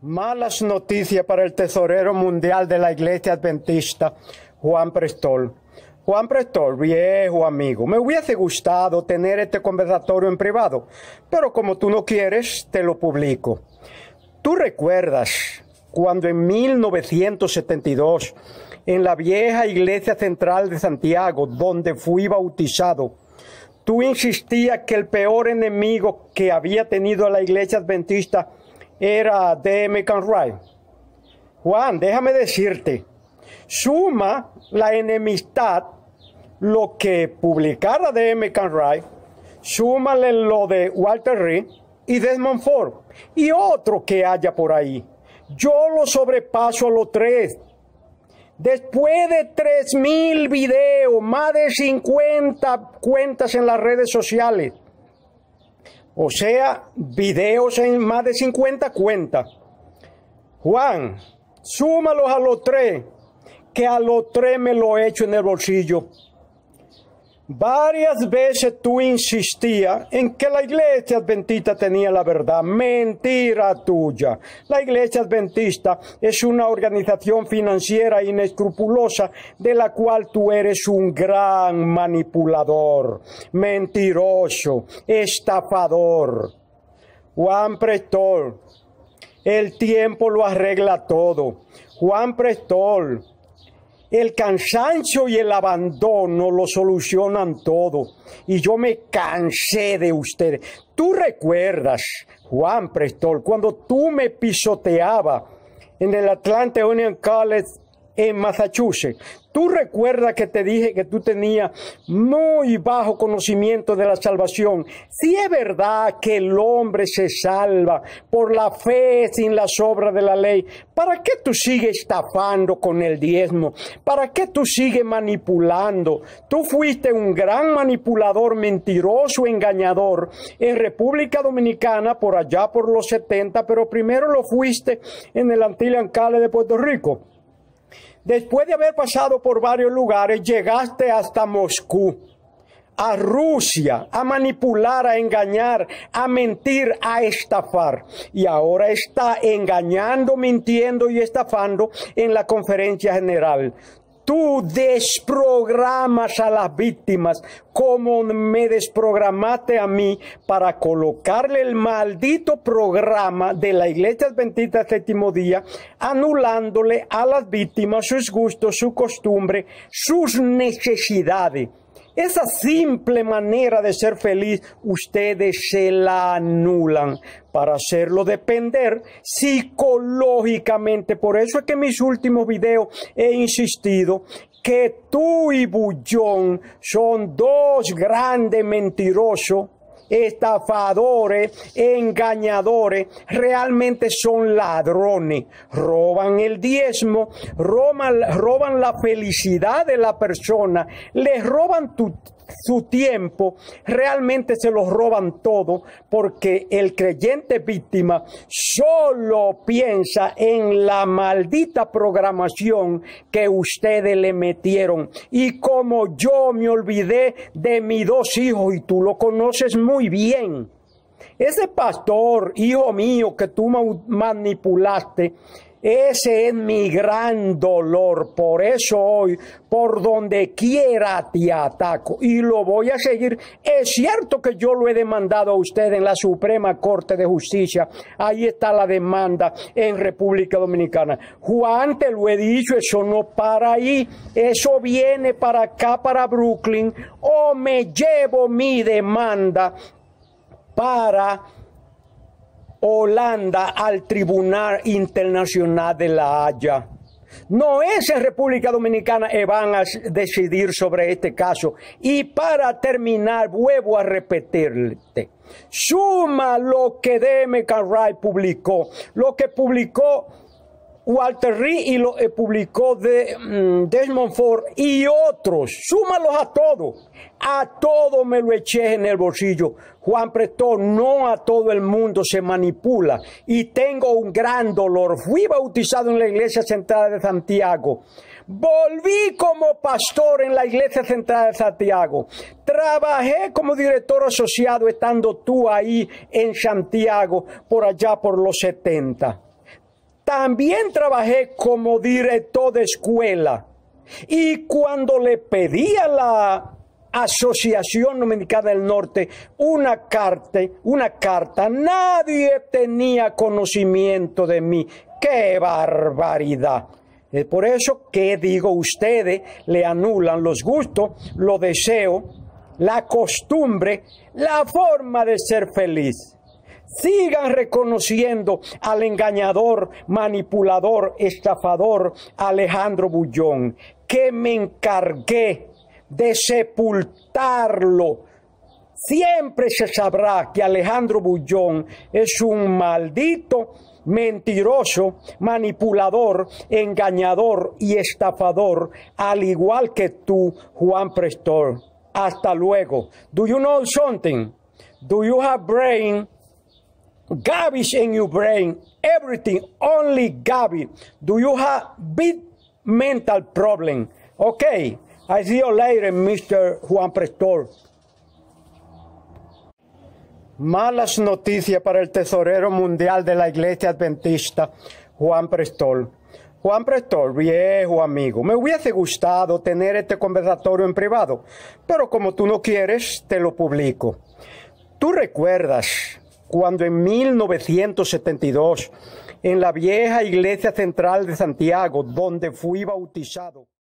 Malas noticias para el tesorero mundial de la Iglesia Adventista, Juan Prestol. Juan Prestol, viejo amigo, me hubiese gustado tener este conversatorio en privado, pero como tú no quieres, te lo publico. ¿Tú recuerdas cuando en 1972, en la vieja iglesia central de Santiago, donde fui bautizado, tú insistías que el peor enemigo que había tenido la iglesia adventista era D.M. Conroy, Juan, déjame decirte, suma la enemistad, lo que publicara D.M. Conroy, súmale lo de Walter Reed y Desmond Ford y otro que haya por ahí. Yo lo sobrepaso a los tres. Después de 3.000 videos, más de 50 cuentas en las redes sociales, o sea, videos en más de 50 cuentas. Juan, súmalos a los tres, que a los tres me lo he hecho en el bolsillo Varias veces tú insistías en que la iglesia adventista tenía la verdad. Mentira tuya. La iglesia adventista es una organización financiera inescrupulosa de la cual tú eres un gran manipulador, mentiroso, estafador. Juan Prestol, el tiempo lo arregla todo. Juan Prestol, el cansancio y el abandono lo solucionan todo. Y yo me cansé de ustedes. Tú recuerdas, Juan Prestol, cuando tú me pisoteaba en el Atlanta Union College en Massachusetts. Tú recuerdas que te dije que tú tenías muy bajo conocimiento de la salvación. Si es verdad que el hombre se salva por la fe sin las obras de la ley, ¿para qué tú sigues estafando con el diezmo? ¿Para qué tú sigues manipulando? Tú fuiste un gran manipulador, mentiroso, engañador en República Dominicana por allá por los 70, pero primero lo fuiste en el Antillian Cale de Puerto Rico. Después de haber pasado por varios lugares, llegaste hasta Moscú, a Rusia, a manipular, a engañar, a mentir, a estafar. Y ahora está engañando, mintiendo y estafando en la conferencia general. Tú desprogramas a las víctimas como me desprogramaste a mí para colocarle el maldito programa de la Iglesia Adventista Séptimo Día, anulándole a las víctimas sus gustos, su costumbre, sus necesidades. Esa simple manera de ser feliz ustedes se la anulan para hacerlo depender psicológicamente. Por eso es que en mis últimos videos he insistido que tú y Bullón son dos grandes mentirosos estafadores, engañadores, realmente son ladrones. Roban el diezmo, roban, roban la felicidad de la persona, les roban tu su tiempo, realmente se los roban todo porque el creyente víctima solo piensa en la maldita programación que ustedes le metieron. Y como yo me olvidé de mis dos hijos y tú lo conoces muy bien ese pastor, hijo mío, que tú manipulaste, ese es mi gran dolor. Por eso hoy, por donde quiera te ataco y lo voy a seguir. Es cierto que yo lo he demandado a usted en la Suprema Corte de Justicia. Ahí está la demanda en República Dominicana. Juan, te lo he dicho, eso no para ahí. Eso viene para acá, para Brooklyn. O me llevo mi demanda para Holanda al Tribunal Internacional de la Haya. No es en República Dominicana que eh, van a decidir sobre este caso. Y para terminar, vuelvo a repetirte. Suma lo que DM Carray publicó, lo que publicó Walter Reed y lo eh, publicó de mm, Desmond Ford y otros, súmalos a todos, a todo me lo eché en el bolsillo. Juan Prestó, no a todo el mundo se manipula y tengo un gran dolor. Fui bautizado en la iglesia central de Santiago. Volví como pastor en la iglesia central de Santiago. Trabajé como director asociado estando tú ahí en Santiago por allá por los 70. También trabajé como director de escuela y cuando le pedí a la Asociación Dominicana del Norte una carta, una carta, nadie tenía conocimiento de mí. ¡Qué barbaridad! por eso que digo, ustedes le anulan los gustos, los deseos, la costumbre, la forma de ser feliz. Sigan reconociendo al engañador, manipulador, estafador Alejandro Bullón, que me encargué de sepultarlo. Siempre se sabrá que Alejandro Bullón es un maldito mentiroso, manipulador, engañador y estafador, al igual que tú, Juan Prestor. Hasta luego. Do you know something? Do you have brain? garbage in your brain, everything, only garbage. Do you have big mental problem? Okay, I see you later, Mr. Juan Prestor. Malas noticias para el tesorero mundial de la Iglesia Adventista, Juan Prestol. Juan Prestor, viejo amigo, me hubiese gustado tener este conversatorio en privado, pero como tú no quieres, te lo publico. Tú recuerdas cuando en 1972, en la vieja iglesia central de Santiago, donde fui bautizado,